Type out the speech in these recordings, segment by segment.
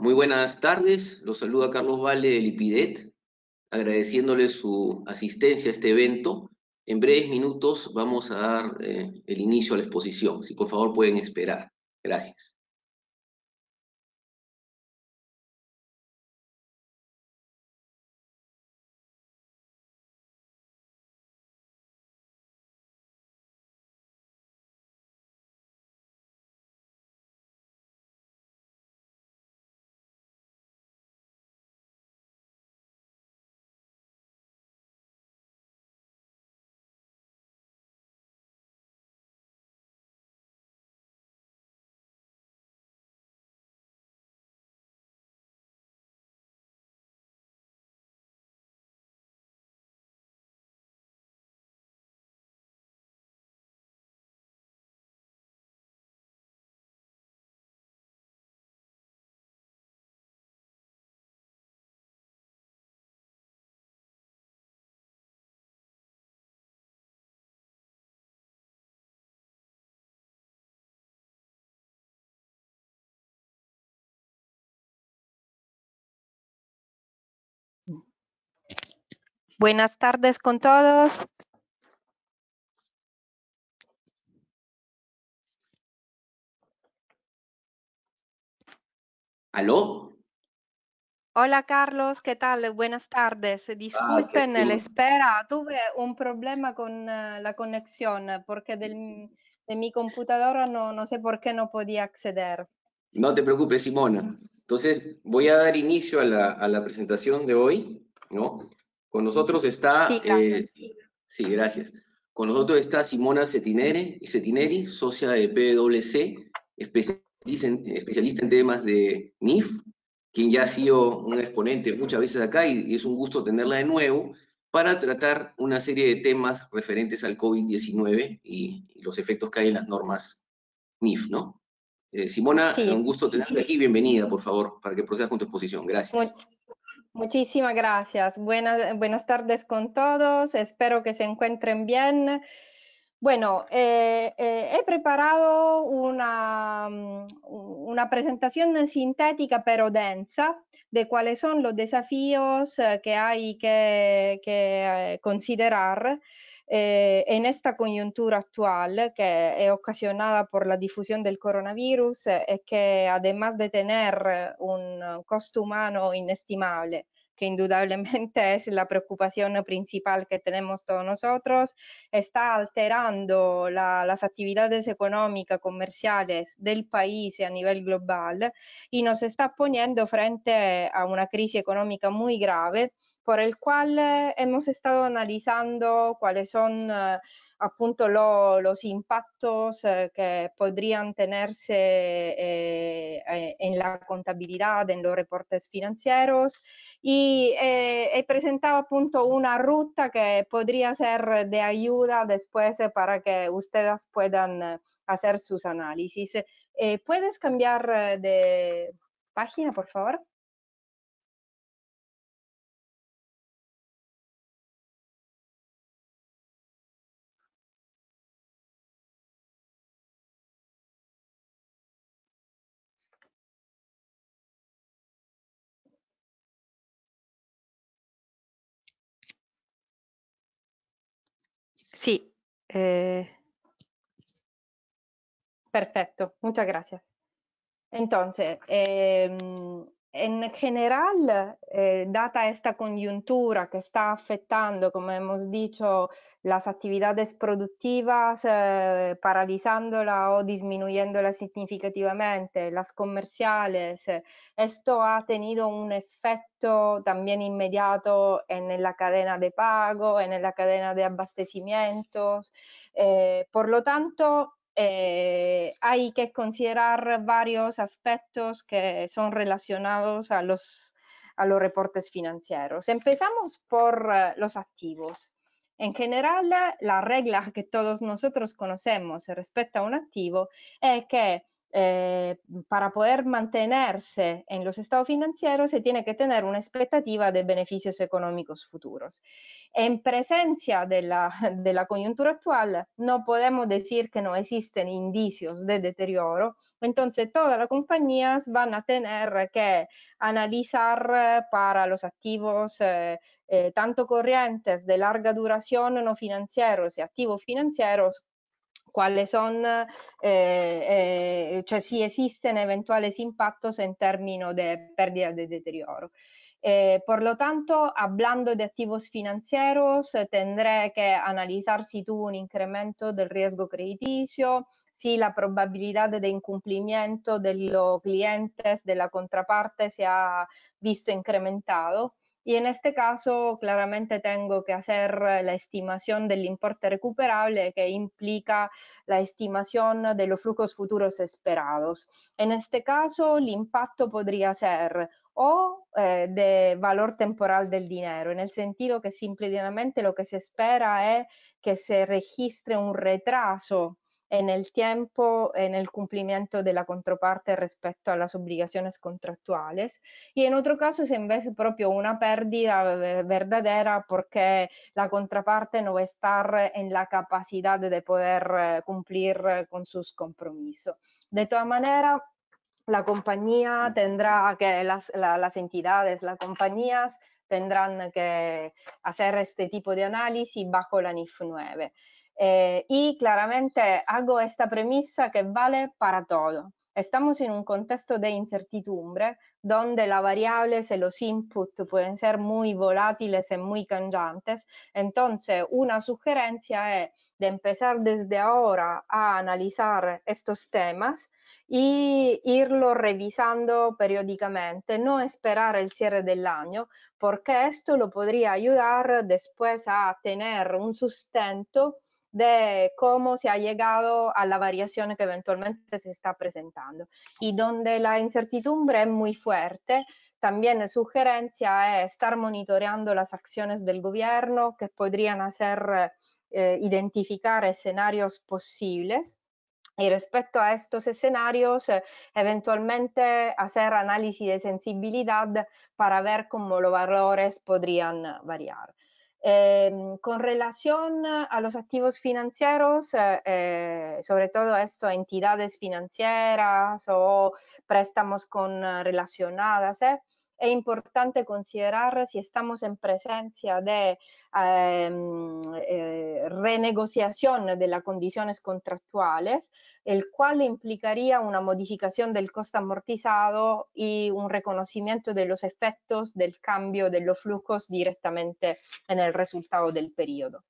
Muy buenas tardes, los saluda Carlos Valle del Lipidet, agradeciéndole su asistencia a este evento. En breves minutos vamos a dar eh, el inicio a la exposición, si por favor pueden esperar. Gracias. Buenas tardes con todos. ¿Aló? Hola Carlos, ¿qué tal? Buenas tardes. Ah, Disculpen la espera, tuve un problema con eh, la conexión eh, porque de mi computadora no, sé por qué no podía acceder. No te preocupes, Simona. Entonces, voy a dar inicio a la, a la presentación de hoy, ¿no? Con nosotros está... Eh, gracias. Con nosotros está Simona Cetineri, socia de PwC, especialista en, temas de NIF, quien ya ha sido un exponente muchas veces acá y, es un gusto tenerla de nuevo para tratar una serie de temas referentes al COVID-19 y, los efectos que hay en las normas NIF, ¿no? Eh, Simona, un gusto tenerte aquí, bienvenida, por favor, para que procedas con tu exposición. Gracias. Muchísimas gracias. Buenas, tardes con todos. Espero que se encuentren bien. Bueno, eh, eh, he preparado mm, una, presentación sintética pero densa de cuáles son los desafíos eh, que hay que, que considerar Eh, en esta coyuntura actual, que es ocasionada por la difusión del coronavirus, es que además de tener un costo humano inestimable, que indudablemente es la preocupación principal que tenemos todos nosotros, está alterando las actividades económicas, comerciales del país a nivel global y nos está poniendo frente a una crisis económica muy grave por el cual eh, hemos estado analizando cuáles son... Eh, apunto los impactos eh, que podrían tenerse eh, eh, en la contabilidad, en los reportes financieros y, he presentado una ruta que podría ser de ayuda después para que ustedes puedan hacer sus análisis. ¿Puedes cambiar de página, por favor? Eh, perfecto, muchas gracias. Entonces, eh, En general, eh, dada esta coyuntura que está afectando, como hemos dicho, las actividades productivas, eh, paralizándola o disminuyéndola significativamente, le commerciali, esto ha tenido un effetto también inmediato en la cadena de pago, e nella cadena di abastecimientos. Eh, por lo tanto, Eh, hay que considerar varios aspectos que son relacionados a los, a los reportes financieros. Empezamos por eh, los activos. En general, la regla que todos nosotros conocemos respecto a un activo es que eh, para poder mantenerse en los estados financieros se tiene que tener una expectativa de beneficios económicos futuros. En presencia de la, coyuntura actual no podemos decir que no existen indicios de deterioro, entonces todas las compañías van a tener que analizar para los activos eh, eh, tanto corrientes de larga duración no financieros y activos financieros quale son, eh, eh, cioè si esiste un eventuale impacto en términos de pérdida de deterioro. Eh, por lo tanto, hablando de activos financieros, tendré que analizar si tuvo un incremento del riesgo crediticio, si la probabilidad de incumplimiento de los clientes de la contraparte se ha visto incrementado. Y en este caso, claramente tengo que hacer eh, la estimación del importe recuperable que implica la estimación de los flujos futuros esperados. En este caso, el impacto podría ser o eh, de valor temporal del dinero, en el sentido que simplemente lo que se espera es que se registre un retraso en el tiempo, en el cumplimiento de la contraparte respecto a las obligaciones contractuales. Y en otro caso si en vez propio una pérdida verdadera porque la contraparte no va a estar en la capacidad de poder cumplir con sus compromisos. De todas maneras, la compañía tendrá que, las, las entidades, las compañías tendrán que hacer este tipo de análisis bajo la NIF 9. Eh, y claramente hago esta premisa que vale para todo. Estamos en un contexto de incertidumbre donde las variables y los inputs pueden ser muy volátiles y muy cambiantes. Entonces, una sugerencia es de empezar desde ahora a analizar estos temas y irlo revisando periódicamente, no esperar el cierre del año, porque esto lo podría ayudar después a tener un sustento de cómo se ha llegado a la variación que eventualmente se está presentando. Y donde la incertidumbre es muy fuerte, también sugerencia es estar monitoreando las acciones del gobierno que podrían hacer eh, identificar escenarios posibles y respecto a estos escenarios, eh, eventualmente hacer análisis de sensibilidad para ver cómo los valores podrían variar. Em, con relación a los activos financieros, eh, eh, sobre todo esto, entidades financieras o préstamos con eh, relacionadas, ¿eh? es importante considerar si estamos en presencia de ehm, eh, renegociación de las condiciones contractuales, el cual implicaría una modificación del costo amortizado y un reconocimiento de los efectos del cambio de los flujos directamente en el resultado del periodo.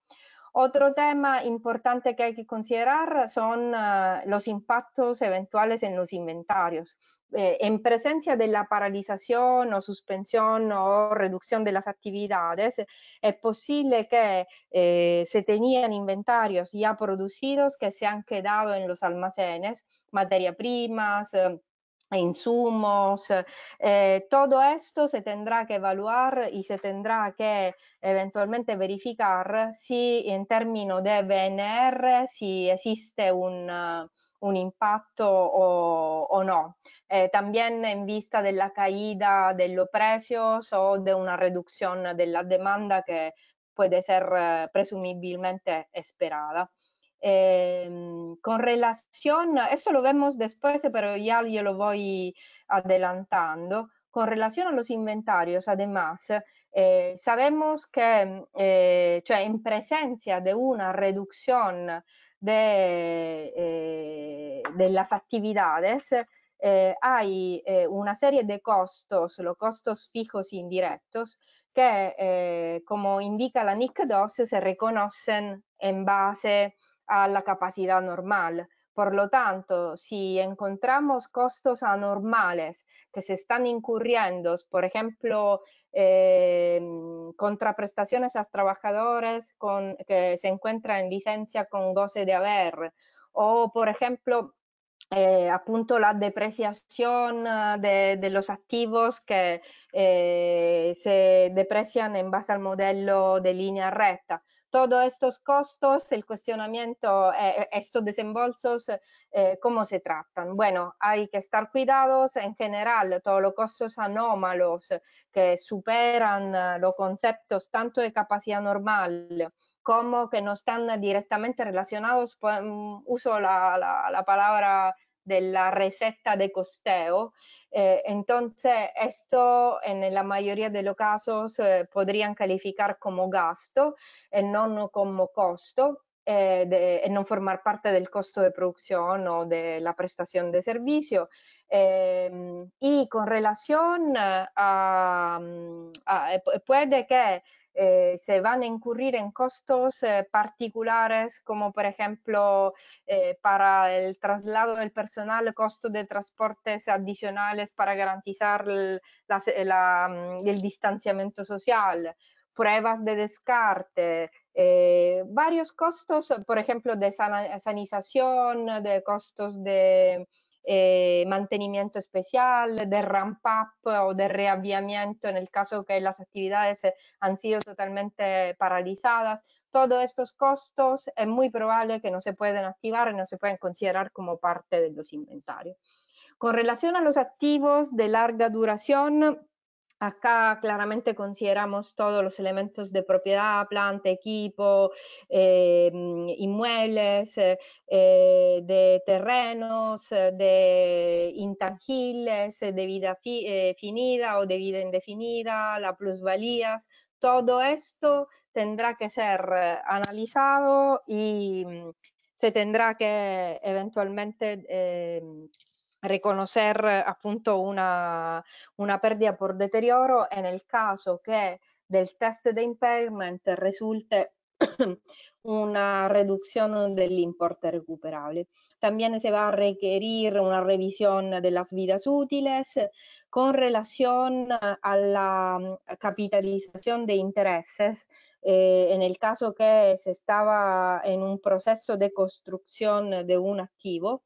Otro tema importante que hay que considerar son ah, los impactos eventuales en los inventarios. Eh, en presencia de la paralización o suspensión o reducción de las actividades, es posible que eh, se tenían inventarios ya producidos que se han quedado en los almacenes, materia primas. Eh, insumos. Eh, todo esto se tendrá que evaluar y se tendrá que eventualmente verificar si en términos de VNR si existe un, un impacto o, o no. Eh, también en vista de la caída de los precios o de una reducción de la demanda que puede ser eh, presumiblemente esperada. Eh, con relación, eso lo vemos después, pero ya yo lo voy adelantando, con relación a los inventarios, además, eh, sabemos que, eh, cioè, en presencia de una reducción de, eh, de las actividades, eh, hay eh, una serie de costos, los costos fijos indirectos, que, como indica la NIC2, se reconocen en base a a la capacidad normal. Por lo tanto, si encontramos costos anormales que se están incurriendo, por ejemplo, eh, contraprestaciones a trabajadores que se encuentran en licencia con goce de haber, o por ejemplo, eh, la depreciación ah, de, los activos que eh, se deprecian en base al modelo de línea recta todos estos costos, el cuestionamiento, eh, eh, estos desembolsos, eh, ¿cómo se tratan? Bueno, hay que estar cuidados en general, todos los costos anómalos que superan los conceptos tanto de capacidad normal como que no están directamente relacionados, pues, mm, uso la palabra de la receta de costeo. Eh, entonces, esto en la mayoría de los casos eh, podrían calificar como gasto y eh, no como costo. e eh, non formare parte del costo di de produzione o della prestazione di servizio Ehm, y con relación eh, a, mm, eh, puede que eh, se van a incurrir en costos particulares, como por ejemplo para el traslado del personal, costo de transportes adicionales para garantizar mm, el, distanciamiento social, pruebas de descarte, varios costos, por ejemplo, de sanización, de costos de eh, mantenimiento especial, de ramp-up o de reaviamiento en el caso que las actividades eh, han sido totalmente paralizadas. Todos estos costos es muy probable que no se pueden activar y no se pueden considerar como parte de los inventarios. Con relación a los activos de larga duración, Acá claramente consideramos todos los elementos de propiedad, planta, equipo, eh, inmuebles, eh, eh, de terrenos, de intangibles, de vida finida o de vida indefinida, la plusvalías. Todo esto tendrá que ser analizado y mm, se tendrá que eventualmente reconocer appunto una, una perdita por deterioro e nel caso che del test di impairment resulte una riduzione del recuperabile. recuperable. También se va a requerir una revisione delle las vidas útiles con relación alla mm, capitalizzazione di interessi. intereses. Eh, en caso che si estaba in un processo di costruzione di un activo,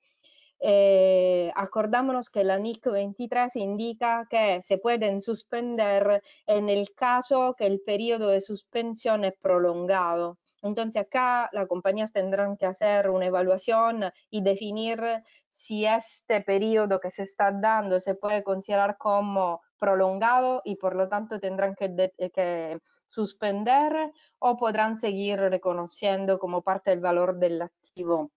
Eh, acordémonos que la NIC 23 indica que se pueden suspender en el caso que el periodo de suspensión es prolongado. Entonces acá las compañías tendrán que hacer una evaluación y definir si este periodo que se está dando se puede considerar como prolongado y por lo tanto tendrán que, eh, que suspender o podrán seguir reconociendo como parte del valor del activo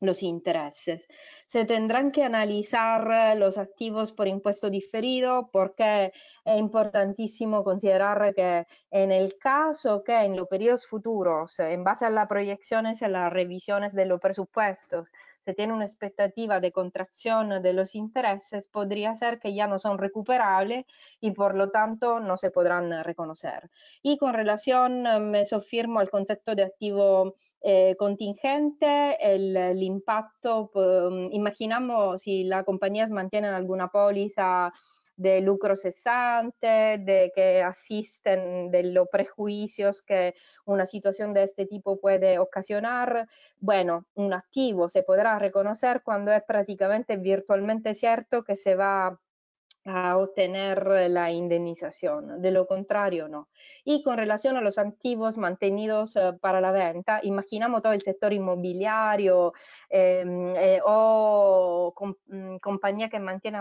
los intereses. Se tendrán que analizar eh, los activos por impuesto diferido porque es importantísimo considerar que en el caso que en los periodos futuros, en base a las proyecciones y a las revisiones de los presupuestos, se tiene una expectativa de contracción de los intereses, podría ser que ya no son recuperables y por lo tanto no se podrán reconocer. Y con relación, eh, me sofirmo al concepto de activo eh, contingente, el, impacto, um, imaginamos si las compañías mantienen alguna póliza de lucro cesante, de que asisten de los prejuicios que una situación de este tipo puede ocasionar. Bueno, un activo se podrá reconocer cuando es prácticamente virtualmente cierto que se va a obtener eh, la indemnización, de lo contrario no. Y con relación a los activos mantenidos eh, para la venta, imaginamos todo el sector inmobiliario em, eh, o mm, compañía que mantiene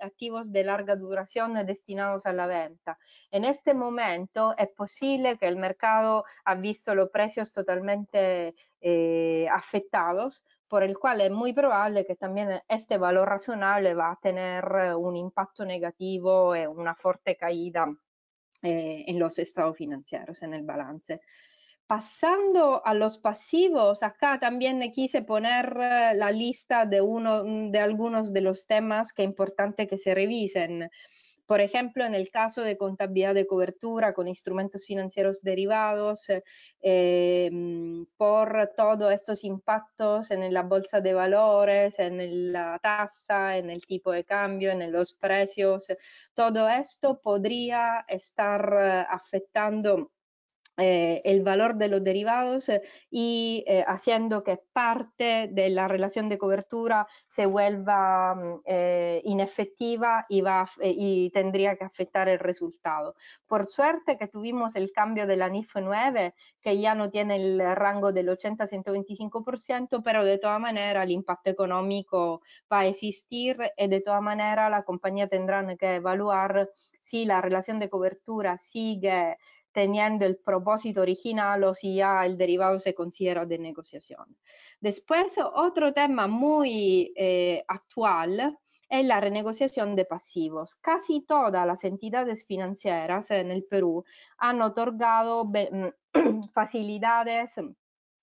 activos de larga duración destinados a la venta. En este momento es posible que el mercado ha visto los precios totalmente afectados por el cual es muy probable que también este valor razonable va a tener eh, un impacto negativo y una fuerte caída eh, en los estados financieros, en el balance. Pasando a los pasivos, acá también quise poner eh, la lista de, uno, de algunos de los temas que es importante que se revisen. Por ejemplo, en el caso de contabilidad de cobertura con instrumentos financieros derivados, eh, em, por todos estos impactos en la bolsa de valores, en la tasa, en el tipo de cambio, en los precios, todo esto podría estar eh, afectando eh, el valor de los derivados eh, y eh, haciendo que parte de la relación de cobertura se vuelva mm, inefectiva y, va, y tendría que afectar el resultado. Por suerte que tuvimos el cambio de la NIF 9, que ya no tiene el rango del 80-125%, pero de todas maneras el impacto económico va a existir y de todas maneras la compañía tendrá que evaluar si la relación de cobertura sigue teniendo el propósito original o si ya el derivado se considera de negociación. Después, otro tema muy eh, actual es la renegociación de pasivos. Casi todas las entidades financieras en el Perú han otorgado mm, facilidades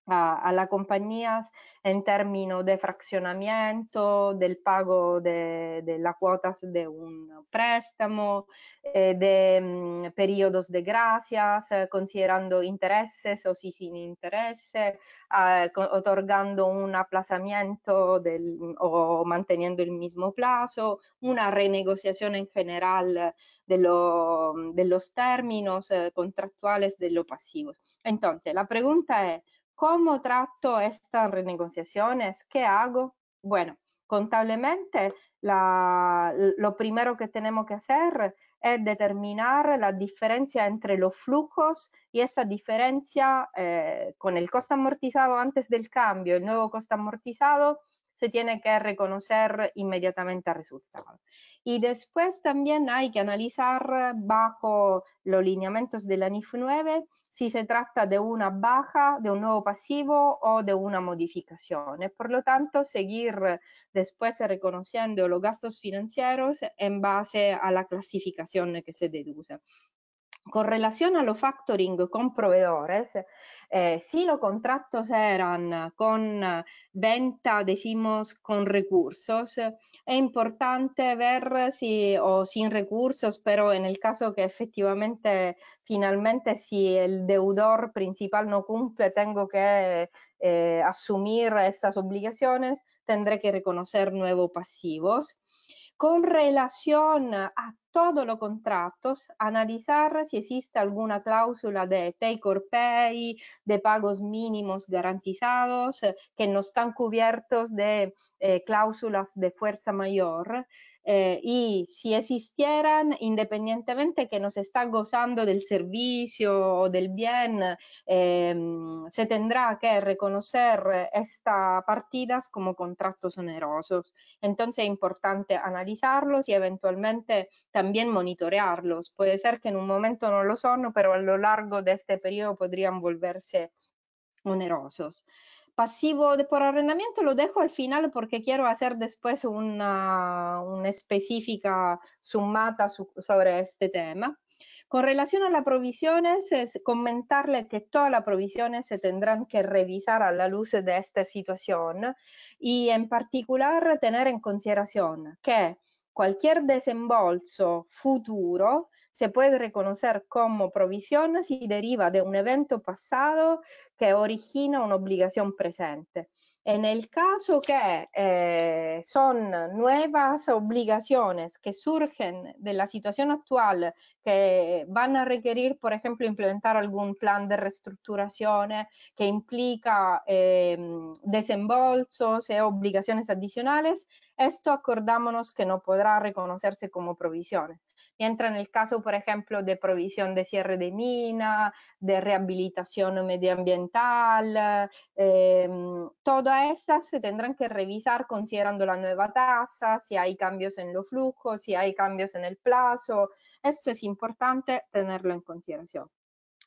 a, las compañías en términos de fraccionamiento, del pago de, las cuotas de un préstamo, eh, de mm, periodos de gracias, eh, considerando intereses o sin intereses ah, otorgando un aplazamiento mm, o manteniendo el mismo plazo, una renegociación en general de los términos eh, contractuales de los pasivos. Entonces, la pregunta es, ¿Cómo trato estas renegociaciones? ¿Qué hago? Bueno, contablemente lo primero que tenemos que hacer es determinar la diferencia entre los flujos y esta diferencia eh, con el costo amortizado antes del cambio, el nuevo costo amortizado, se tiene que reconocer inmediatamente el resultado. Y después también hay que analizar bajo los lineamientos de la NIF 9 si se trata de una baja, de un nuevo pasivo o de una modificación. Por lo tanto, seguir después reconociendo los gastos financieros en base a la clasificación que se deduce con relación a lo factoring con proveedores, eh, si los contratos eran con venta, decimos, con recursos, es importante ver si o sin recursos, pero en el caso que efectivamente, finalmente, si el deudor principal no cumple, tengo que eh, asumir estas obligaciones, tendré que reconocer nuevos pasivos con relación a todos los contratos, analizar si existe alguna cláusula de take or pay, de pagos mínimos garantizados, que no están cubiertos de eh, cláusulas de fuerza mayor. Eh, y si existieran, independientemente que nos está gozando del servicio o del bien, eh, se tendrá que reconocer estas partidas como contratos onerosos. Entonces es importante analizarlos y eventualmente también también monitorearlos. Puede ser que en un momento no lo son, pero a lo largo de este periodo podrían volverse onerosos. Pasivo de por arrendamiento lo dejo al final porque quiero hacer después una, una específica sumata sobre este tema. Con relación a las provisiones, comentarle que todas las provisiones se tendrán que revisar a la luz de esta situación y en particular tener en consideración que cualquier desembolso futuro se puede reconocer como provisión si deriva de un evento pasado que origina una obligación presente. En el caso que eh, son nuevas obligaciones que surgen de la situación actual, que van a requerir, por ejemplo, implementar algún plan de reestructuración que implica eh, desembolsos e obligaciones adicionales, esto acordámonos que no podrá reconocerse como provisión entra en el caso, por ejemplo, de provisión de cierre de mina, de rehabilitación medioambiental. Eh, mm, todas estas se tendrán que revisar considerando la nueva tasa, si hay cambios en los flujos, si hay cambios en el plazo. Esto es importante tenerlo en consideración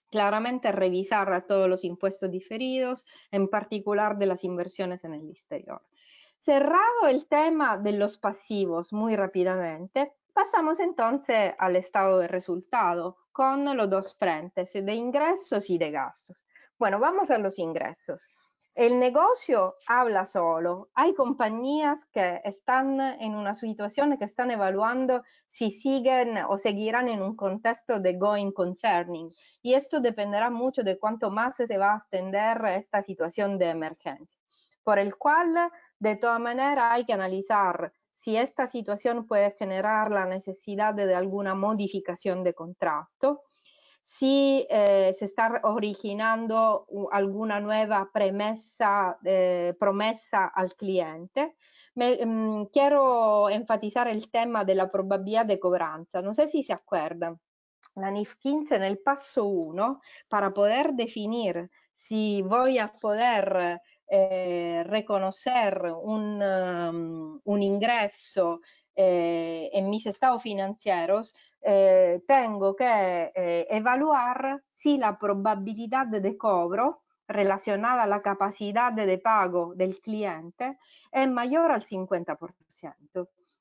claramente revisar a todos los impuestos diferidos, en particular de las inversiones en el exterior. Cerrado el tema de los pasivos muy rápidamente, Pasamos entonces al estado de resultado con los dos frentes de ingresos y de gastos. Bueno, vamos a los ingresos. El negocio habla solo. Hay compañías que están en una situación que están evaluando si siguen o seguirán en un contexto de going concerning. Y esto dependerá mucho de cuánto más se va a extender esta situación de emergencia, por el cual, de todas maneras, hay que analizar si esta situación puede generar la necesidad de alguna modificación de contrato, si eh, se está originando alguna nueva promesa, eh, promesa al cliente. Me, mh, mm, quiero enfatizar el tema de la probabilidad de cobranza. No sé si se acuerdan. La NIF 15 nel passo 1, per poter definire se voglio poter poder eh, reconocer un, um, un ingreso eh, en mis estados financieros, eh, tengo que eh, evaluar si la probabilidad de cobro relacionada a la capacidad de pago del cliente es mayor al 50%.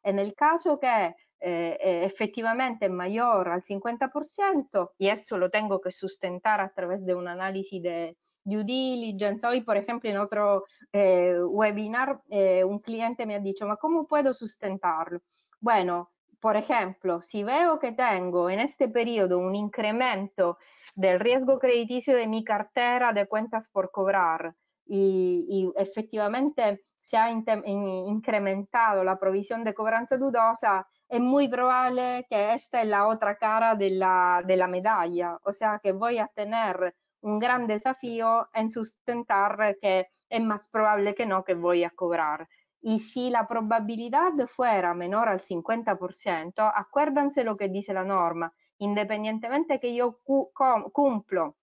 En el caso que eh, effettivamente è maggiore al 50% e esso lo tengo che sustentare attraverso un'analisi de, due diligence. Hoy, por ejemplo, en otro eh, webinar, eh, un cliente mi ha dicho, ma come posso sustentarlo? Bueno, por ejemplo, si veo che tengo en este periodo un incremento del riesgo creditizio de mi cartera di cuentas por cobrar y, y efectivamente se ha in incrementado la provisión de cobranza dudosa, è molto probabile che questa es la otra cara della, la, de medalla, o sea che voy a tener un gran desafío en sustentar que es más probable que no que voy a cobrar. Y si la probabilidad fuera menor al 50%, acuérdense lo que dice la norma, independientemente que yo cumpla cumplo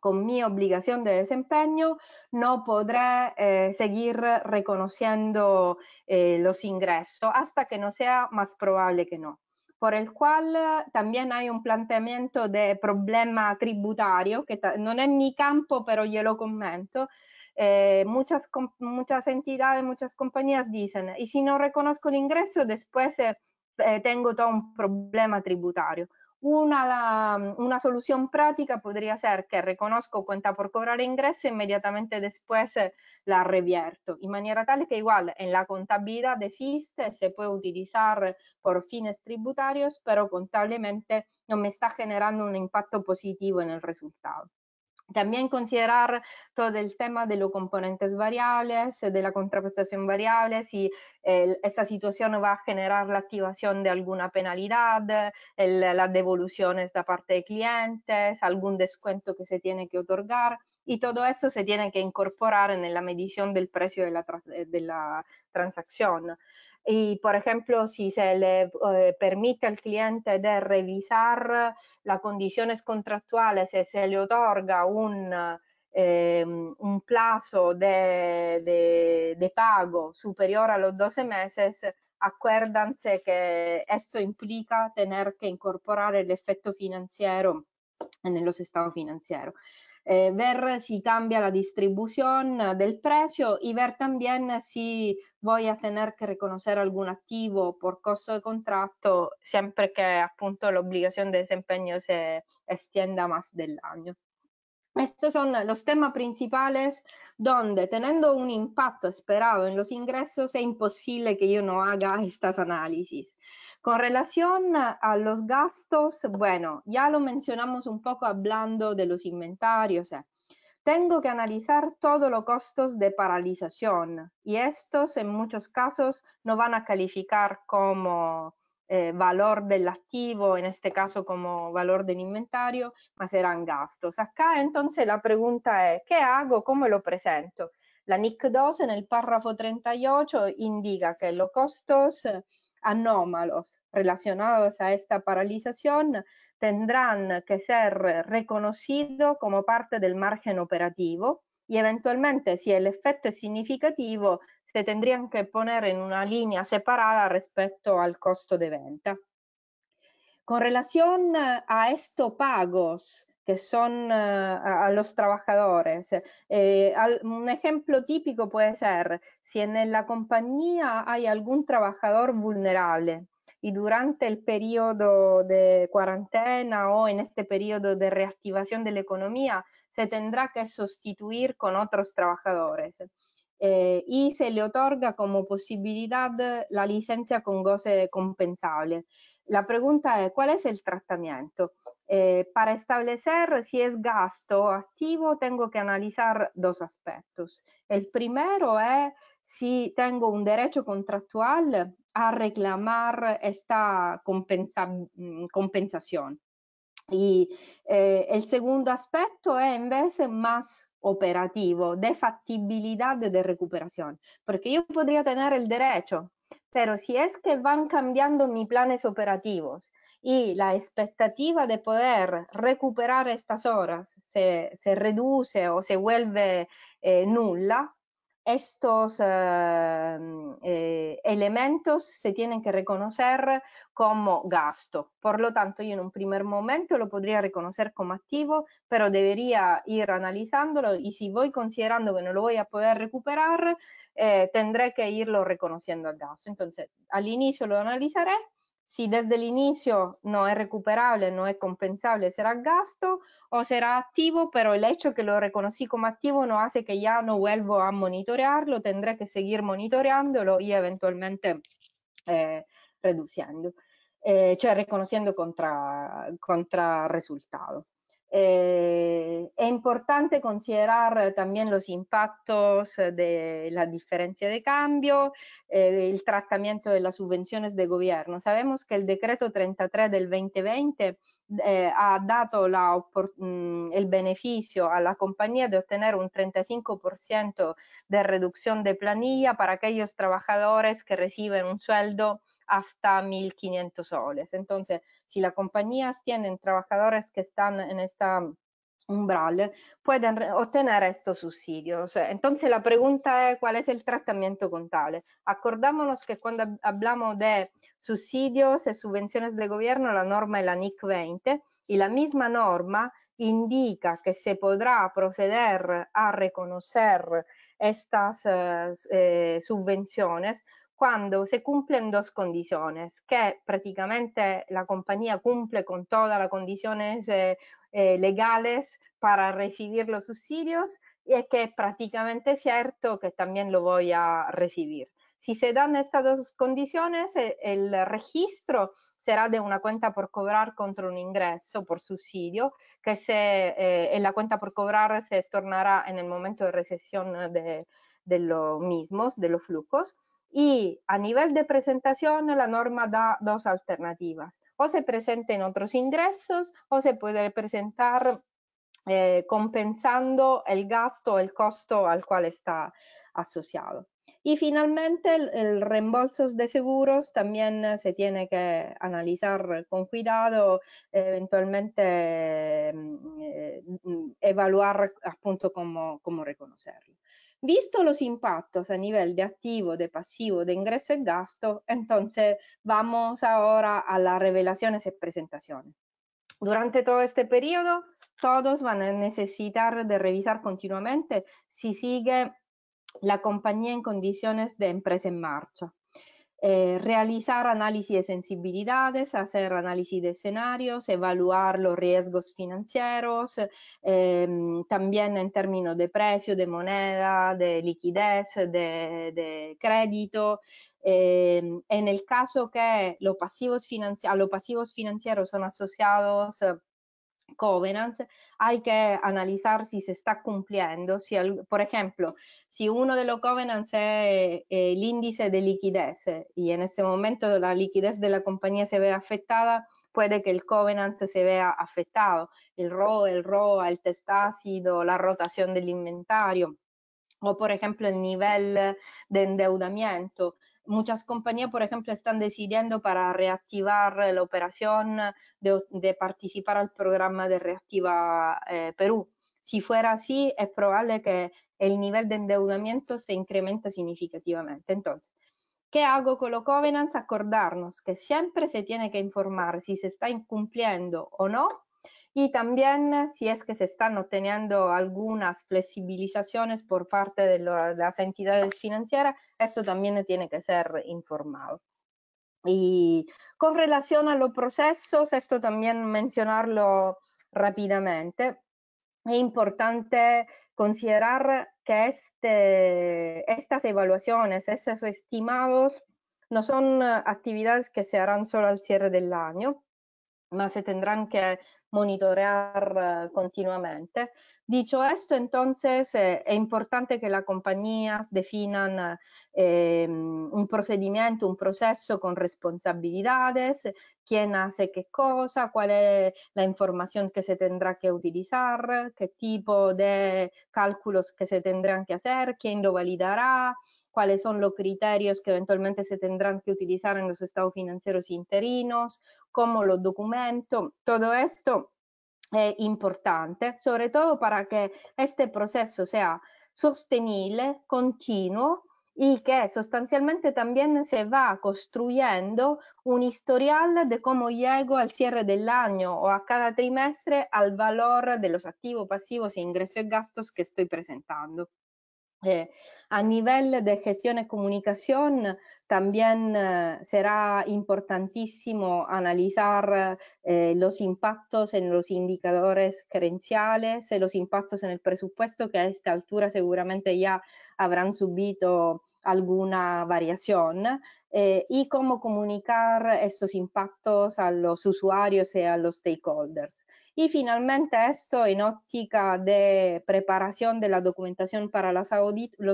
con mi obligación de desempeño, no podré eh, seguir reconociendo eh, los ingresos hasta que no sea más probable que no. por el cual también hay un planteamiento de problema tributario, que no es mi campo, pero yo lo comento. Eh, muchas, muchas entidades, muchas compañías dicen, y si no reconozco el ingreso, después eh, eh tengo todo un problema tributario. Una, solución práctica podría ser que reconozco cuenta por cobrar ingreso inmediatamente después eh, la revierto, de manera tal que igual en la contabilidad existe, se puede utilizar eh, por fines tributarios, pero contablemente no me está generando un impacto positivo en el resultado. También considerar todo el tema de los componentes variables, de la contraprestación variable, si esta situación va a generar la activación de alguna penalidad, la las devoluciones de parte de clientes, algún descuento que se tiene que otorgar y todo eso se tiene que incorporar en la medición del precio de la transacción. y por ejemplo si se le eh, permite al cliente de revisar las condiciones contractuales, si se le otorga un, eh, un plazo de, de, de, pago superior a los 12 meses, acuérdanse que esto implica tener que incorporar el efecto financiero en los estados financieros eh, ver si cambia la distribución del precio y ver también si voy a tener que reconocer algún activo por costo de contrato siempre que appunto la obligación de desempeño se extienda más del año. Estos son los temas principales donde teniendo un impacto esperado en los ingresos es imposible que yo no haga estas análisis. Con relación a los gastos, bueno, ya lo mencionamos un poco hablando de los inventarios. Eh. Tengo que analizar todos los costos de paralización y estos en muchos casos no van a calificar como eh, valor del activo, en este caso como valor del inventario, más serán gastos. Acá entonces la pregunta es, ¿qué hago? ¿Cómo lo presento? La NIC 2 en el párrafo 38 indica que los costos anómalos relacionados a esta paralización tendrán que ser reconocidos como parte del margen operativo y eventualmente si el efecto es significativo se tendrían que poner en una línea separada respecto al costo de venta. Con relación a estos pagos que son ah, a, los trabajadores. Eh, eh, un ejemplo típico puede ser si en la compañía hay algún trabajador vulnerable y durante el periodo de cuarentena o en este periodo de reactivación de la economía se tendrá que sustituir con otros trabajadores. Eh, y se le otorga como posibilidad la licencia con goce compensable. La pregunta es, ¿cuál es el tratamiento? Eh, para establecer si es gasto activo, tengo que analizar dos aspectos. El primero es si tengo un derecho contractual a reclamar esta mm, compensación. Y eh, el segundo aspecto es en vez más operativo, de factibilidad de recuperación, porque yo podría tener el derecho pero si es que van cambiando mis planes operativos y la expectativa de poder recuperar estas horas se, reduce o se vuelve eh, nula, estos eh, mm, eh, elementos se tienen que reconocer como gasto. Por lo tanto, yo en un primer momento lo podría reconocer como activo, pero debería ir analizándolo y si voy considerando que no lo voy a poder recuperar, eh, tendré que irlo reconociendo a gasto. Entonces, al inicio lo analizaré si desde el inicio no es recuperable, no es compensable, será gasto o será activo, pero el hecho que lo reconocí como activo no hace que ya no vuelvo a monitorearlo, tendré que seguir monitoreándolo y eventualmente eh, reduciendo, o eh, cioè reconociendo contra, contra resultado. Es eh, e importante considerar eh, también los impactos eh, de la diferencia de cambio, el tratamiento de las subvenciones de gobierno. Sabemos que el decreto 33 del 2020 ha dado mm, el beneficio a la compañía de obtener un 35% de reducción de planilla para aquellos trabajadores que reciben un sueldo hasta 1.500 soles. Entonces, si las compañías tienen trabajadores que están en esta mm, umbral, pueden obtener estos subsidios. Entonces, la pregunta es cuál es el tratamiento contable. Acordámonos que cuando hablamos de subsidios y subvenciones del gobierno, la norma es la NIC 20 y la misma norma indica que se podrá proceder a reconocer estas eh, eh, subvenciones cuando se cumplen dos condiciones, que prácticamente la compañía cumple con todas las condiciones eh, eh, legales para recibir los subsidios y es que es cierto que también lo voy a recibir. Si se dan estas dos condiciones, eh, el registro será de una cuenta por cobrar contra un ingreso por subsidio, que se, la cuenta por cobrar se estornará en el momento de recesión de, de los mismos, de los flujos. Y a nivel de presentación, la norma da dos alternativas. O se presenten otros ingresos o se puede presentar eh, compensando el gasto o el costo al cual está asociado. Y finalmente, el, reembolsos reembolso de seguros también se tiene que analizar con cuidado, eventualmente mm, eh, mm, evaluar eh, cómo reconocerlo. Visto los impactos a nivel de activo, de pasivo, de ingreso y gasto, entonces vamos ahora a las revelaciones y presentaciones. Durante todo este periodo, todos van a necesitar de revisar continuamente si sigue la compañía en condiciones de empresa en marcha. Eh, realizar análisis de sensibilidades, hacer análisis de escenarios, evaluar los riesgos financieros, eh, también en términos de precio, de moneda, de liquidez, de, crédito. Eh, en el caso que los pasivos financieros son asociados Covenants, hay que analizar si se está cumpliendo. Si por ejemplo, si uno de los covenants es eh, el índice de liquidez eh, y en ese momento la liquidez de la compañía se ve afectada, puede que el covenant se vea afectado. El RO, el ROA, el testácido, la rotación del inventario o por ejemplo el nivel de endeudamiento muchas compañías, por ejemplo, están decidiendo para reactivar eh, la operación eh, de, participar al programa de Reactiva eh, Perú. Si fuera así, es probable que el nivel de endeudamiento se incremente significativamente. Entonces, ¿Qué hago con los covenants? Acordarnos que siempre se tiene que informar si se está incumpliendo o no y también eh, si es que se están obteniendo algunas flexibilizaciones por parte de, las entidades financieras, esto también tiene que ser informado. Y con relación a los procesos, esto también mencionarlo rápidamente. Es importante considerar que este, estas evaluaciones, estos estimados, no son eh, actividades que se harán solo al cierre del año, ma se tendrán que monitorear eh, continuamente. Dicho esto, entonces eh, es importante que las compañías definan eh, un procedimiento, un proceso con responsabilidades, quién hace qué cosa, cuál es la información que se tendrá que utilizar, qué tipo de cálculos que se tendrán que hacer, quién lo validará, cuáles son los criterios que eventualmente se tendrán que utilizar en los estados financieros interinos cómo lo documento, todo esto es importante, sobre todo para que este proceso sea sostenible, continuo y que sostanzialmente también se va construyendo un historial de cómo llego al cierre del o a cada trimestre al valor de los activos, pasivos, ingresos e gastos que estoy presentando. Eh, a nivel de gestión y comunicación, también eh, será importantísimo analizar eh, los impactos en los indicadores gerenciales, los impactos en el presupuesto que a esta altura seguramente ya habrán subido alguna variación eh, y cómo comunicar estos impactos a los usuarios y a los stakeholders. Y finalmente esto en óptica de preparación de la documentación para los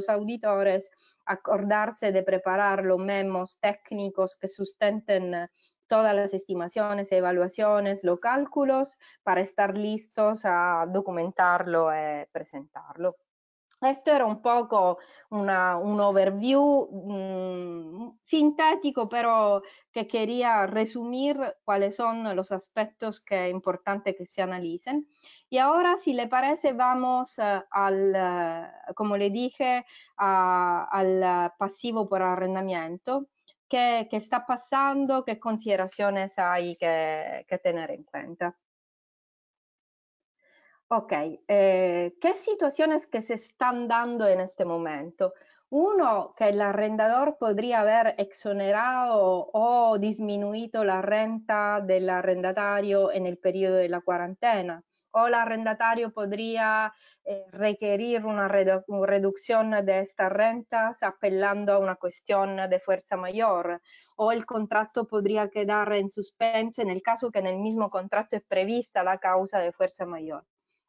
auditores, acordarse de preparar los memos técnicos que sustenten todas las estimaciones, evaluaciones, los cálculos para estar listos a documentarlo y eh, presentarlo. Questo era un poco una, un overview mh, mm, sintético, pero que quería resumir cuáles son los aspectos que es importante che si analicen. E ora, se le parece, vamos al, come le dije, a, al pasivo por arrendamiento. che sta passando, che considerazioni hai che, que tener en cuenta? Ok, eh, ¿qué situaciones que se están dando in questo momento? Uno, che el arrendador podría haber exonerado o disminuito la renta del arrendatario en periodo della quarantena, o el arrendatario podría eh, requerir una, redu una, reducción de estas rentas apelando a una questione di fuerza mayor, o il contratto potrebbe quedare in suspenso nel caso che nel mismo contratto es prevista la causa di fuerza mayor.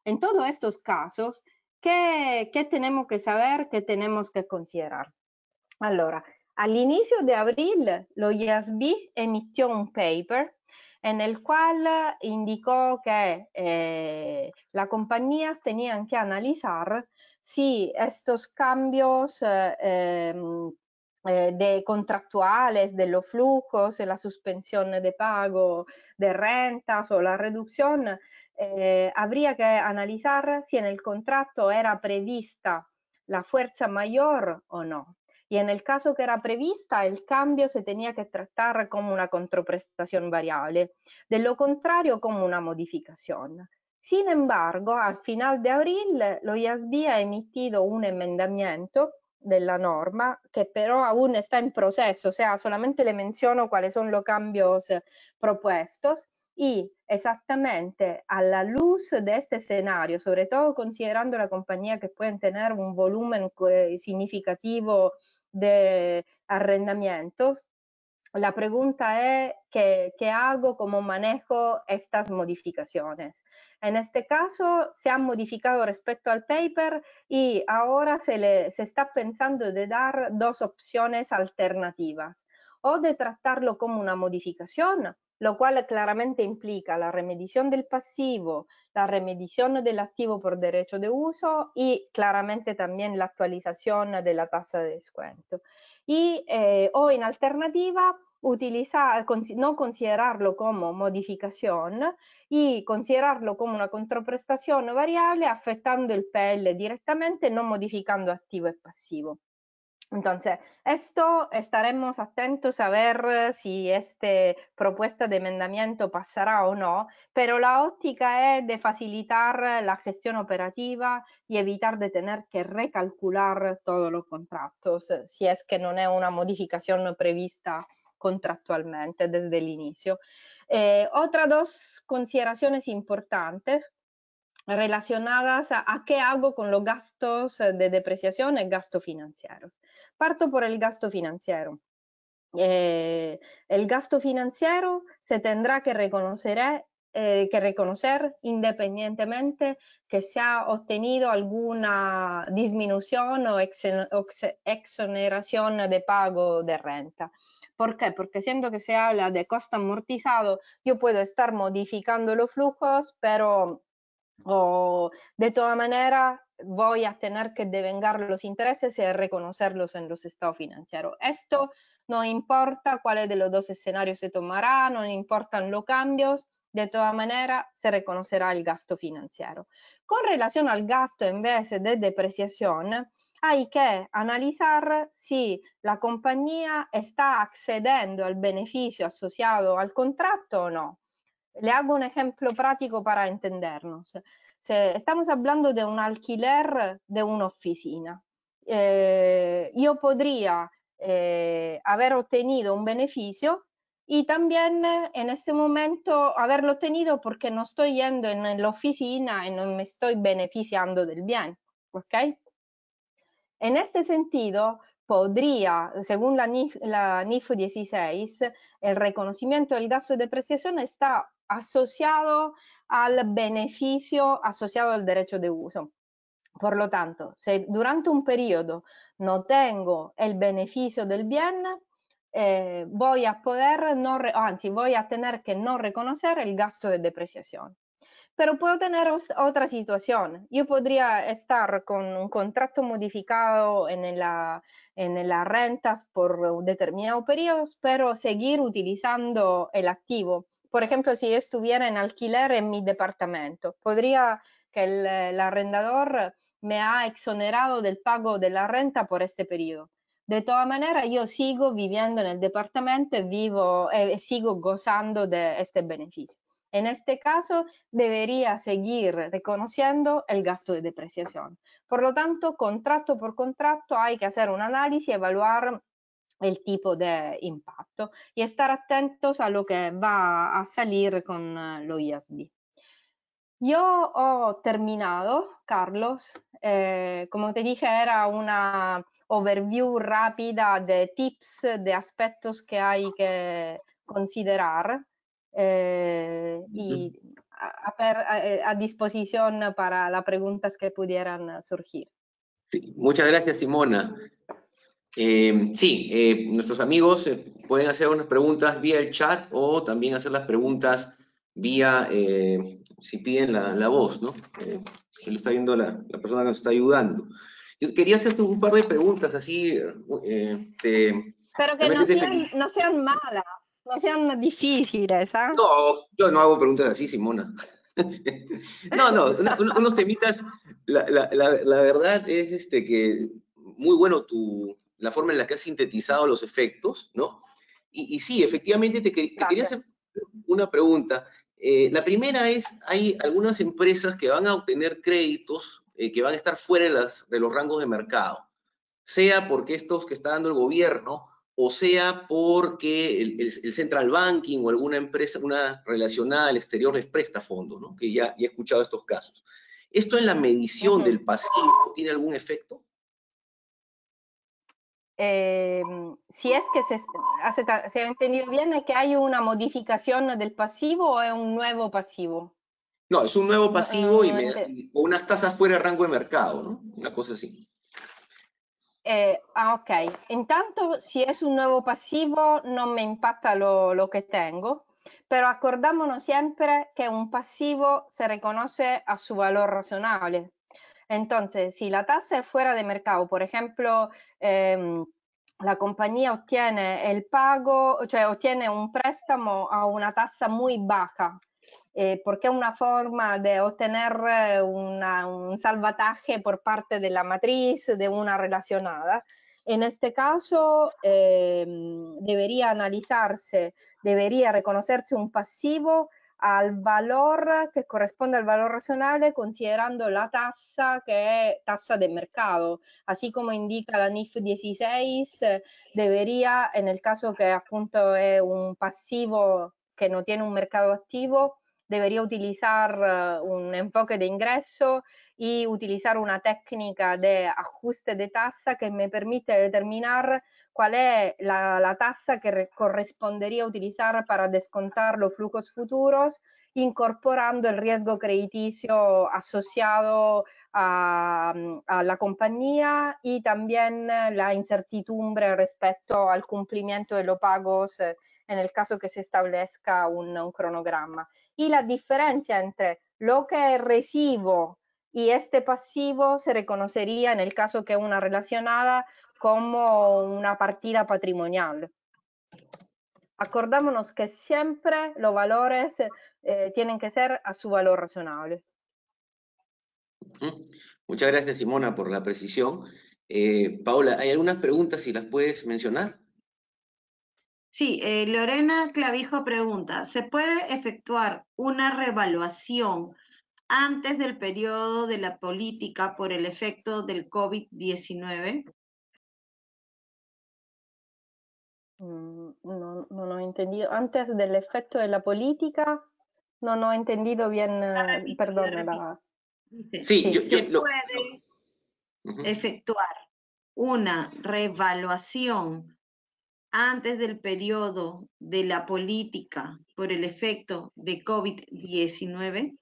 En todos estos casos, ¿qué, tenemos que saber, qué tenemos que considerar? Allora, all'inizio de abril, lo IASB emitió un paper en el cual eh, indicó que eh, las compañías tenían que analizar si estos cambios eh, em, de contractuales, de los flujos, la suspensión de pago de rentas o la reducción eh, habría que analizar si en el contrato era prevista la fuerza mayor o no. Y en el caso que era prevista, el cambio se tenía que tratar como una contraprestación variable, de lo contrario como una modificación. Sin embargo, al final de abril, lo IASB ha emitido un emendamiento della norma che però aún está in processo, o sea, solamente le menziono quali sono i cambios eh, propuestos Y exactamente a la luz de este escenario, sobre todo considerando la compañía que puede tener un volumen eh, significativo de arrendamientos, la pregunta es ¿qué, qué, hago, cómo manejo estas modificaciones. En este caso se han modificado respecto al paper y ahora se, le, se está pensando de dar dos opciones alternativas o de tratarlo como una modificación lo quale chiaramente implica la remediación del passivo, la remediación dell'attivo per derecho de uso e chiaramente anche l'attualizzazione della tassa di de descuento. Y, eh, o in alternativa, utilizar, no considerarlo come modificazione e considerarlo come una controprestazione variabile affettando il PL direttamente non modificando attivo e passivo. Entonces, esto estaremos atentos a ver si esta propuesta de enmendamiento pasará o no, pero la óptica es de facilitar la gestión operativa y evitar de tener que recalcular todos los contratos, eh, si es que no es una modificación prevista contractualmente desde el inicio. Eh, otras dos consideraciones importantes relacionadas a, a, qué hago con los gastos eh, de depreciación y gastos financieros. Parto por el gasto financiero. Eh, el gasto financiero se tendrá que reconocer, eh, que reconocer independientemente que se ha obtenido alguna disminución o exoneración de pago de renta. ¿Por qué? Porque siendo que se habla de costo amortizado, yo puedo estar modificando los flujos, pero o de toda manera voy a tener que devengar los intereses y reconocerlos en los estados financieros. Esto no importa cuál de los dos escenarios se tomará, no importan los cambios, de todas maneras se reconocerá el gasto financiero. Con relación al gasto en vez de depreciación, hay que analizar si la compañía está accediendo al beneficio asociado al contrato o no. Le hago un ejemplo práctico para entendernos. estamos hablando de un alquiler de una oficina. Eh, yo podría eh, haber obtenido un beneficio y también eh, en ese momento haberlo obtenido porque no estoy yendo en la oficina y no me estoy beneficiando del bien. ¿Ok? En este sentido, podría, según la NIF, la NIF 16, el reconocimiento del gasto de depreciación está asociado al beneficio asociado al derecho de uso. Por lo tanto, si durante un periodo no tengo el beneficio del bien, eh, voy a poder no, anzi, voy a tener que no reconocer el gasto de depreciación. Pero puedo tener otra situación. Yo podría estar con un contrato modificado en las en la rentas por un determinado periodo, pero seguir utilizando el activo por ejemplo, si estuviera en alquiler en mi departamento, podría que el, arrendador me ha exonerado del pago de la renta por este periodo. De todas maneras, yo sigo viviendo en el departamento y vivo, eh, sigo gozando de este beneficio. En este caso, debería seguir reconociendo el gasto de depreciación. Por lo tanto, contrato por contrato hay que hacer un análisis, y evaluar il tipo di impatto e stare atentos a quello che va a salire con eh, lo IASB. Io ho terminato, Carlos. Eh, como te dije, era una overview rápida di tips, de aspetti che hay que considerar eh, y a, a, a, eh, disposición para las preguntas que pudieran surgire. Sí, muchas gracias, Simona. Eh, sí, eh, nuestros amigos eh, pueden hacer unas preguntas vía el chat o también hacer las preguntas vía, si piden la, voz, ¿no? se lo está viendo la, la, persona que nos está ayudando. Yo quería hacerte un par de preguntas así. Pero que no sean, malas, no sean difíciles, ¿ah? No, yo no hago preguntas así, Simona. no, no, unos temitas, la, la verdad es este que muy bueno tu, la forma en la que has sintetizado los efectos, ¿no? Y, sí, efectivamente te, quería hacer una pregunta. Eh, la primera es, hay algunas empresas que van a obtener créditos eh, que van a estar fuera de, las, de, los rangos de mercado, sea porque estos que está dando el gobierno o sea porque el, Central Banking o alguna empresa, una relacionada al exterior les presta fondos, ¿no? que ya, he escuchado estos casos. ¿Esto en la medición del pasivo tiene algún efecto? eh, si es que se, se, ha entendido bien, es que hay una modificación del pasivo o es un nuevo pasivo. No, es un nuevo pasivo o y, o unas tasas fuera de rango de mercado, ¿no? Una cosa así. Eh, ah, ok, ah, tanto, si es un nuevo pasivo, no me impacta lo, lo, que tengo, pero acordámonos siempre que un pasivo se reconoce a su valor razonable. Entonces, si la tasa es fuera de mercado, por ejemplo, em, la compañía obtiene el pago, o sea, obtiene un préstamo a una tasa muy baja, eh, porque es una forma de obtener eh, un salvataje por parte de la matriz de una relacionada. En este caso em, debería analizarse, debería reconocerse un pasivo al valor che corrisponde al valore razionale considerando la tassa che è tassa de mercato, Así como indica la NIF 16, debería, en el caso che appunto è un passivo che non tiene un mercado activo, debería utilizzare eh, un enfoque di ingresso e utilizzare una tecnica di ajuste de tasa que me permite determinare cuál es la, la tasa que correspondería utilizar para descontar los flujos futuros, incorporando el riesgo crediticio asociado a, la compañía y también eh, la incertidumbre respecto al cumplimiento de los pagos eh, en el caso que se establezca un, cronograma. Y la diferencia entre lo que es recibo y este pasivo se reconocería en el caso que una relacionada como una partida patrimonial. Acordémonos que siempre los valores eh, tienen que ser a su valor razonable. Mm. Muchas gracias, Simona, por la precisión. Eh, Paola, hay algunas preguntas, si las puedes mencionar. Sí, eh, Lorena Clavijo pregunta, ¿se puede efectuar una revaluación antes del periodo de la política por el efecto del COVID-19? Mm, no, no lo he entendido. Antes del efecto de la política, no, no he entendido bien, eh, perdón. se puede efectuar una reevaluación antes del periodo de la política por el efecto de COVID-19.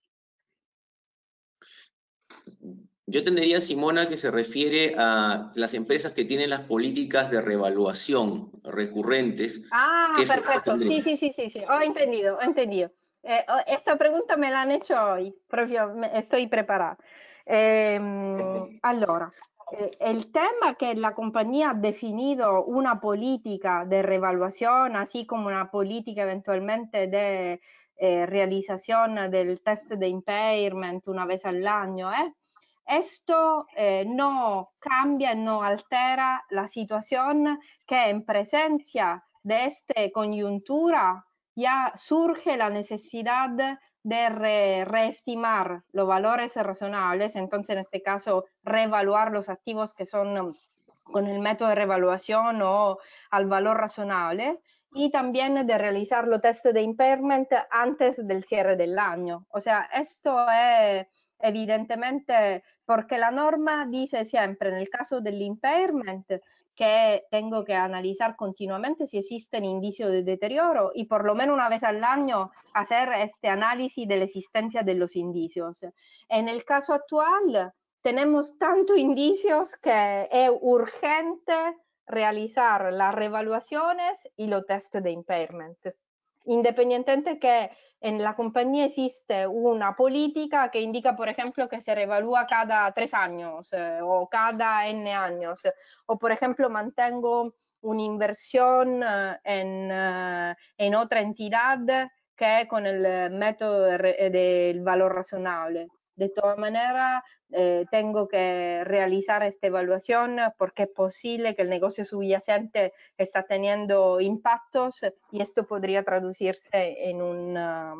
Yo tendría, Simona, que se refiere a las empresas que tienen las políticas de revaluación recurrentes. Ah, perfecto. Sí, sí, sí, sí, sí. Oh, he entendido, he entendido. Eh, oh, esta pregunta me la han hecho hoy, propio estoy preparada. Em, eh, el tema que la compañía ha definido una política de revaluación, así como una política eventualmente de eh, realización del test de impairment una vez al año, ¿eh? Esto eh, no cambia, no altera la situación que en presencia de esta coyuntura ya surge la necesidad de reestimar los valores razonables, entonces en este caso reevaluar los activos que son um, con el método de revaluación o al valor razonable y también de realizar los test de impairment antes del cierre del año. O sea, esto es evidentemente, porque la norma dice siempre, en el caso del impairment, que tengo que analizar continuamente si existen indicios de deterioro y por lo menos una vez al año hacer este análisis de la existencia de los indicios. En el caso actual, tenemos tantos indicios que es urgente realizar las revaluaciones y los test de impairment. Independientemente que en la compañía existe una política que indica, por ejemplo, que se revalúa cada tres años eh, o cada N años. O, por ejemplo, mantengo una inversión eh, en, eh, en otra entidad que con el método del valor razonable. De todas maneras, eh, tengo que realizar esta evaluación eh, porque es posible que el negocio subyacente está teniendo impactos eh, y esto podría traducirse en un, ah,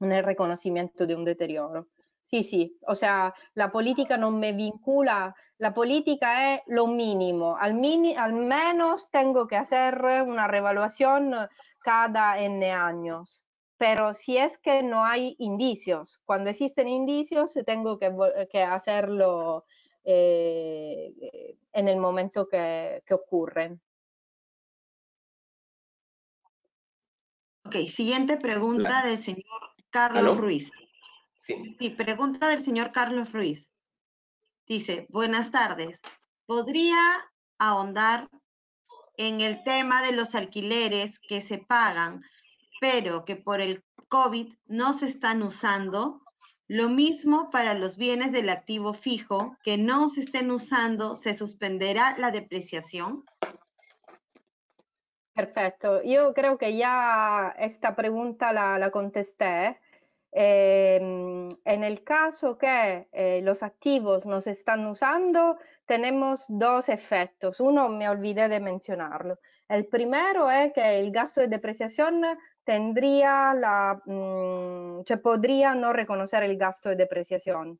en el reconocimiento de un deterioro. Sí, sí, o sea, la política no me vincula, la política es lo mínimo, al, al menos tengo que hacer una revaluación cada N años pero si es que no hay indicios, cuando existen indicios eh, tengo que, eh, hacerlo eh, en el momento que, que ocurren. Ok, siguiente pregunta del señor Carlos Ruiz. Sí. sí, pregunta del señor Carlos Ruiz. Dice, buenas tardes. ¿Podría ahondar en el tema de los alquileres que se pagan pero que por el COVID no se están usando. Lo mismo para los bienes del activo fijo que no se estén usando, se suspenderá la depreciación. Perfecto, yo creo que ya esta pregunta la, la contesté. Em, en el caso que eh, los activos no se están usando, tenemos dos efectos. Uno me olvidé de mencionarlo. El primero es que el gasto de depreciación tendría la, mh, mm, cioè podría non riconoscere il gasto di depreciación.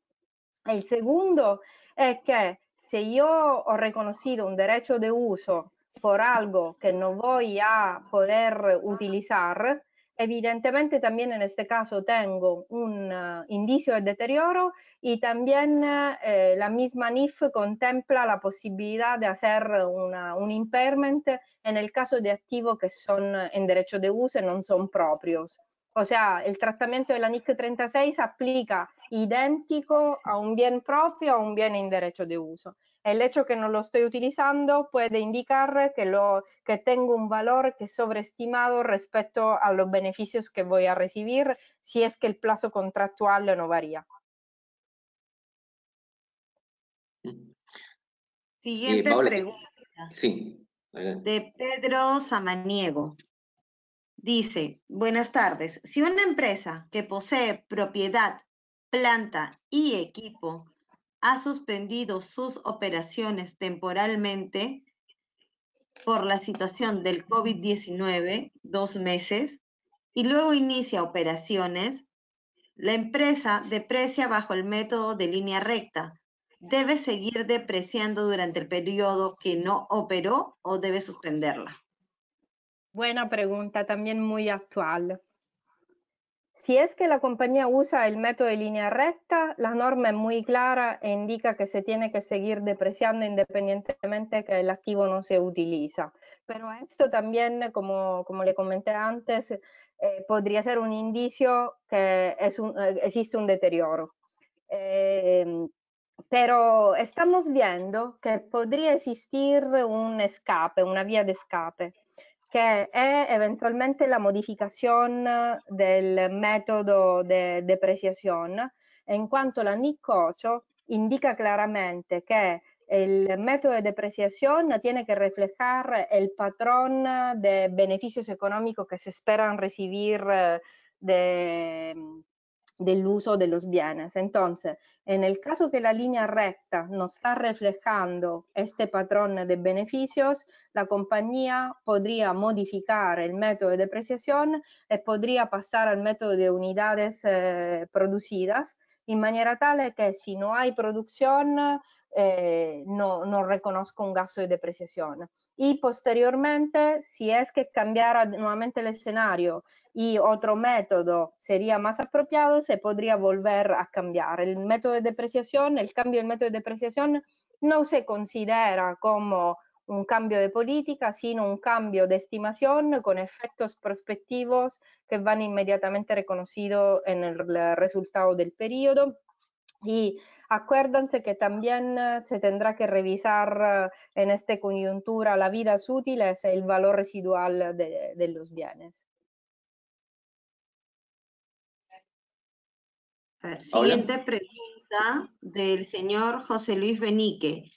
E il segundo è che se io ho riconosciuto un derecho de uso por algo que no voy a poder utilizar, evidentemente también en este caso tengo un uh, indicio de deterioro y también eh, la misma NIF contempla la posibilidad de hacer una, un impairment en el caso de activos que son en derecho de uso y no son propios. O sea, el tratamiento de la NIC 36 aplica idéntico a un bien propio o a un bien en derecho de uso. El hecho que no lo estoy utilizando puede indicar que, lo, que tengo un valor que es sobreestimado respecto a los beneficios que voy a recibir si es que el plazo contractual no varía. Siguiente eh, pregunta. Sí. De Pedro Samaniego. Dice, buenas tardes. Si una empresa que posee propiedad, planta y equipo ha suspendido sus operaciones temporalmente por la situación del COVID-19, dos meses, y luego inicia operaciones, la empresa deprecia bajo el método de línea recta. Debe seguir depreciando durante el periodo que no operó o debe suspenderla. Buena pregunta, también muy actual. Si es que la compañía usa el método de línea recta, la norma es muy clara e indica que se tiene que seguir depreciando independientemente que el activo no se utiliza. Pero esto también, como, como le comenté antes, eh, podría ser un indicio que eh, existe un deterioro. Eh, pero estamos viendo que podría existir un escape, una vía de escape. che è eventualmente la modificación del metodo de depreciación, en quanto la NIC 8 indica chiaramente che il metodo di depreciación tiene che reflejar il patrón de beneficios económicos che se esperan recibir de, del uso de los bienes. Entonces, en el caso que la línea recta no está reflejando este patrón de beneficios, la compañía podría modificar el método de depreciación y eh, podría pasar al método de unidades eh, producidas, de manera tal que si no hay producción, eh, no, no, reconozco un gasto de depreciación. Y posteriormente, si es que cambiara nuevamente el escenario y otro método sería más apropiado, se podría volver a cambiar. El método de depreciación, el cambio del método de depreciación no se considera como un cambio de política, sino un cambio de estimación con efectos prospectivos que van inmediatamente reconocidos en el resultado del periodo y acuérdense que también eh, se tendrá que revisar eh, en esta coyuntura la vida útiles, el valor residual de, los bienes. siguiente pregunta del señor José Luis Benique.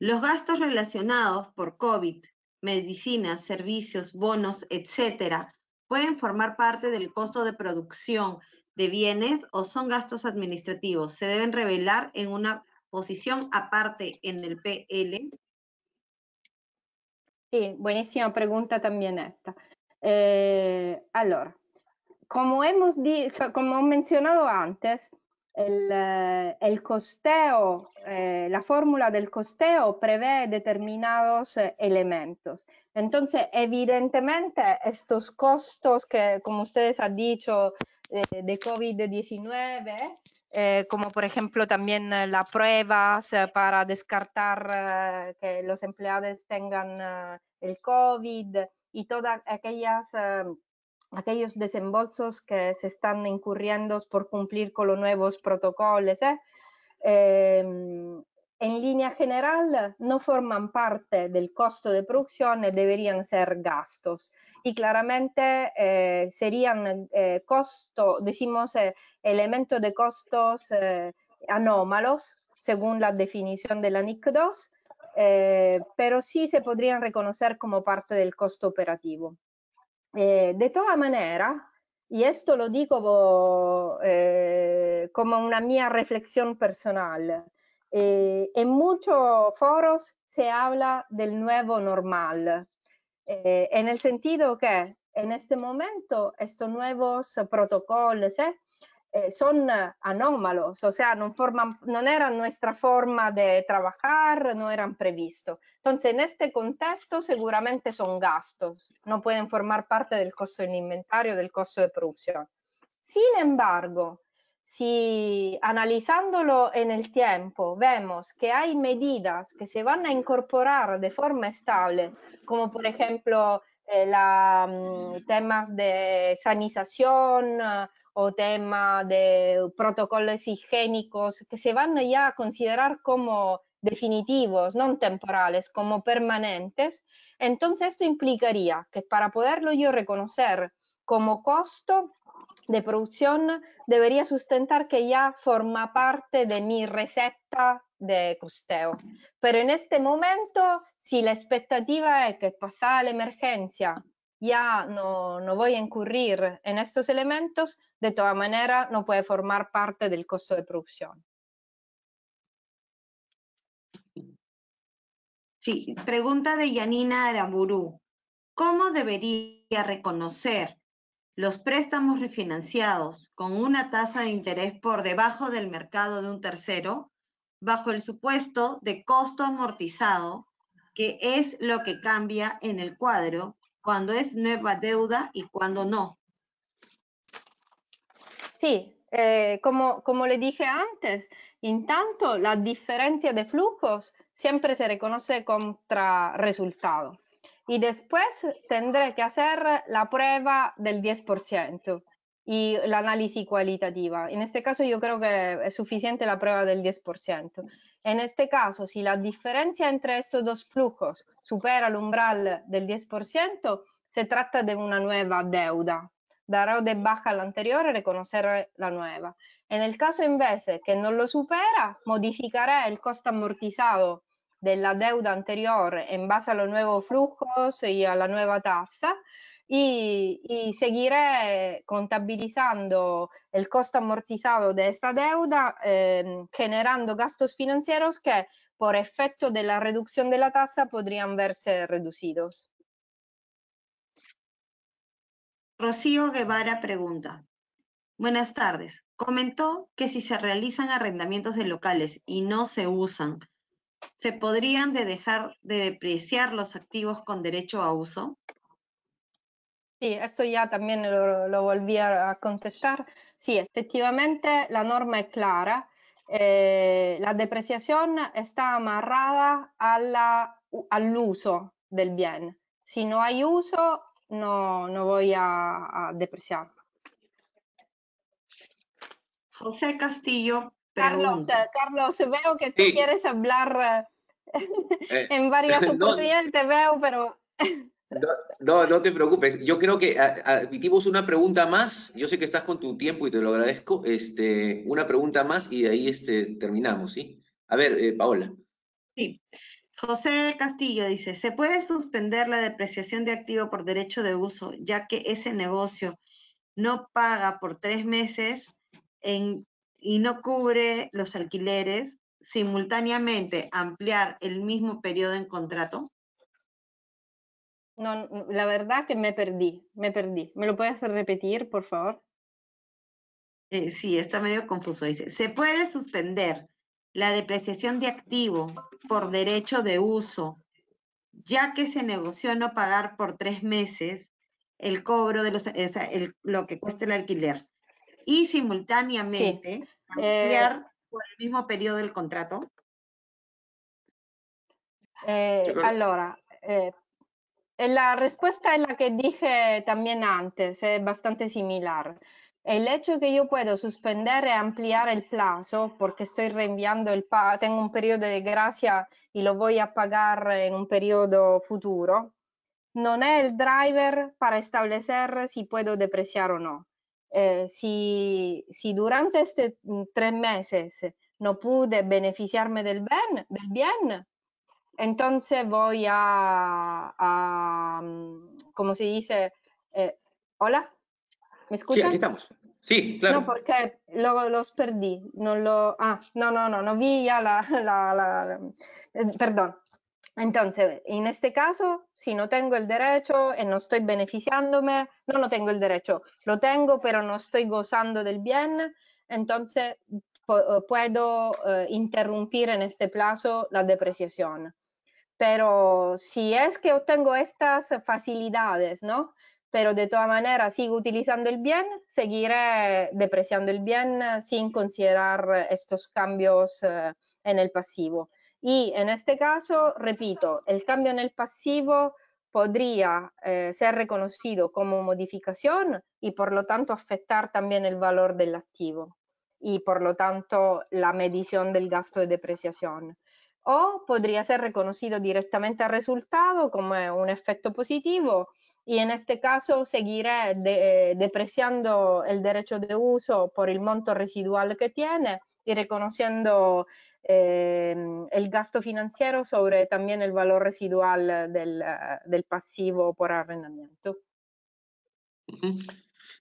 Los gastos relacionados por COVID, medicinas, servicios, bonos, etcétera, pueden formar parte del costo de producción de bienes o son gastos administrativos, se deben revelar en una posición aparte en el PL. Sí, buenísima pregunta también esta. Eh, como hemos como mencionado antes, el, eh, costeo, eh, la fórmula del costeo prevé determinados eh, elementos. Entonces, evidentemente, estos costos que, como ustedes han dicho, eh, de COVID-19, eh, como por ejemplo también eh, las pruebas para descartar que los empleados tengan el COVID y todas aquellas aquellos desembolsos que se están incurriendo por cumplir con los nuevos protocolos. ¿eh? Em, en línea general no forman parte del costo de producción, deberían ser gastos. Y claramente eh, serían eh, costo, decimos, eh, elementos de costos anómalos, según la definición de la NIC 2, pero sí se podrían reconocer como parte del costo operativo. de todas manera, y esto lo digo como una mía reflexión personal, eh, en muchos foros se habla del nuevo normal, eh, en el sentido que en este momento estos nuevos protocolos eh, son anómalos, o sea, no, no eran nuestra forma de trabajar, no eran previstos. Entonces, en este contexto seguramente son gastos, no pueden formar parte del costo del inventario, del costo de producción. Sin embargo, si analizándolo en el tiempo vemos que hay medidas que se van a incorporar de forma estable, como por ejemplo eh, mm, temas de sanización eh, o temas de protocolos higiénicos, que se van ya a considerar como definitivos, no temporales, como permanentes, entonces esto implicaría que para poderlo yo reconocer como costo, de producción debería sustentar que ya forma parte de mi receta de costeo. Pero en este momento, si la expectativa es que pasada la emergencia ya no, voy a incurrir en estos elementos, de todas maneras no puede formar parte del costo de producción. Sí, pregunta de Yanina Aramburu. ¿Cómo debería reconocer los préstamos refinanciados con una tasa de interés por debajo del mercado de un tercero, bajo el supuesto de costo amortizado, que es lo que cambia en el cuadro cuando es nueva deuda y cuando no. Sí, eh, como, le dije antes, en tanto la diferencia de flujos siempre se reconoce contra resultado y después tendré que hacer la prueba del 10% y la análisis cualitativa. En este caso yo creo que es suficiente la prueba del 10%. En este caso, si la diferencia entre estos dos flujos supera el umbral del 10%, se trata de una nueva deuda. Daré de baja a la anterior y reconoceré la nueva. En el caso invece que no lo supera, modificaré el costo amortizado de la deuda anterior en base a los nuevos flujos y a la nueva tasa y, seguiré eh, contabilizando el costo amortizado de esta deuda, em, generando gastos financieros que por efecto de la reducción de la tasa podrían verse reducidos. Rocío Guevara pregunta. Buenas tardes. Comentó que si se realizan arrendamientos de locales y no se usan, ¿Se podrían de dejar de depreciar los activos con derecho a uso? Sí, eso ya también lo, volví a contestar. Sí, efectivamente la norma es clara. Eh, la depreciación está amarrada al uso del bien. Si no hay uso, no, no voy a, depreciar. José Castillo Carlos, eh, Carlos, veo que tú quieres hablar eh, eh, en varias oportunidades, te veo, pero... No, no te preocupes. Yo creo que admitimos una pregunta más. Yo sé que estás con tu tiempo y te lo agradezco. Este, una pregunta más y de ahí este, terminamos, ¿sí? A ver, Paola. Sí. José Castillo dice, ¿se puede suspender la depreciación de activo por derecho de uso, ya que ese negocio no paga por tres meses en y no cubre los alquileres, simultáneamente ampliar el mismo periodo en contrato? No, la verdad que me perdí, me perdí. ¿Me lo puedes repetir, por favor? Eh, sí, está medio confuso. Dice, se puede suspender la depreciación de activo por derecho de uso, ya que se negoció no pagar por tres meses el cobro de los, lo que cuesta el alquiler y simultáneamente eh ampliar por el mismo periodo del contrato? Eh, eh la respuesta es la que dije también antes, es bastante similar. El hecho que yo puedo suspender y e ampliar el plazo, porque estoy reenviando el pago, tengo un periodo de gracia y lo voy a pagar en un periodo futuro, no es el driver para establecer si puedo depreciar o no. eh, si, si, durante questi mm, tre mesi non pude beneficiarmi del bien, del bien entonces voy a, a mm, como se dice, eh, hola, mi scusi? Sì, aquí estamos. Sí, claro. No, perché lo, los perdí, no lo, ah, no, no, no, no vi ya la, la, la, la eh, perdón, Entonces, en este caso, si no tengo el derecho y eh, no estoy beneficiándome, no, no tengo el derecho, lo tengo, pero no estoy gozando del bien, entonces eh, puedo eh, interrumpir en este plazo la depreciación. Pero si es que obtengo estas facilidades, ¿no? Pero de todas maneras sigo utilizando el bien, seguiré depreciando el bien sin considerar estos cambios en el pasivo. Y en este caso, repito, el cambio en el pasivo podría eh, ser reconocido como modificación y por lo tanto afectar también el valor del activo y por lo tanto la medición del gasto de depreciación. O podría ser reconocido directamente al resultado como un efecto positivo y en este caso seguiré eh, depreciando el derecho de uso por el monto residual que tiene y reconociendo Em, el gasto financiero sobre también el valor residual eh, del, ah, del pasivo por arrendamiento.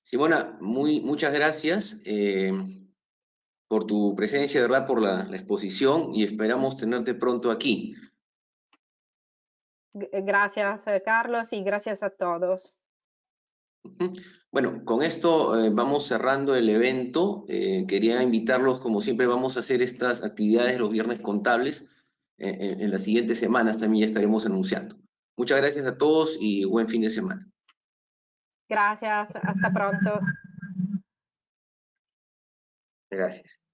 Simona, muy, muchas gracias em, por tu presencia, ¿verdad? por la, la exposición y esperamos tenerte pronto aquí. Eh, gracias, eh, Carlos, y gracias a todos. Bueno, con esto eh, vamos cerrando el evento. Eh, quería invitarlos, como siempre, vamos a hacer estas actividades los viernes contables. en, eh, en las siguientes semanas también ya estaremos anunciando. Muchas gracias a todos y buen fin de semana. Gracias, hasta pronto. Gracias.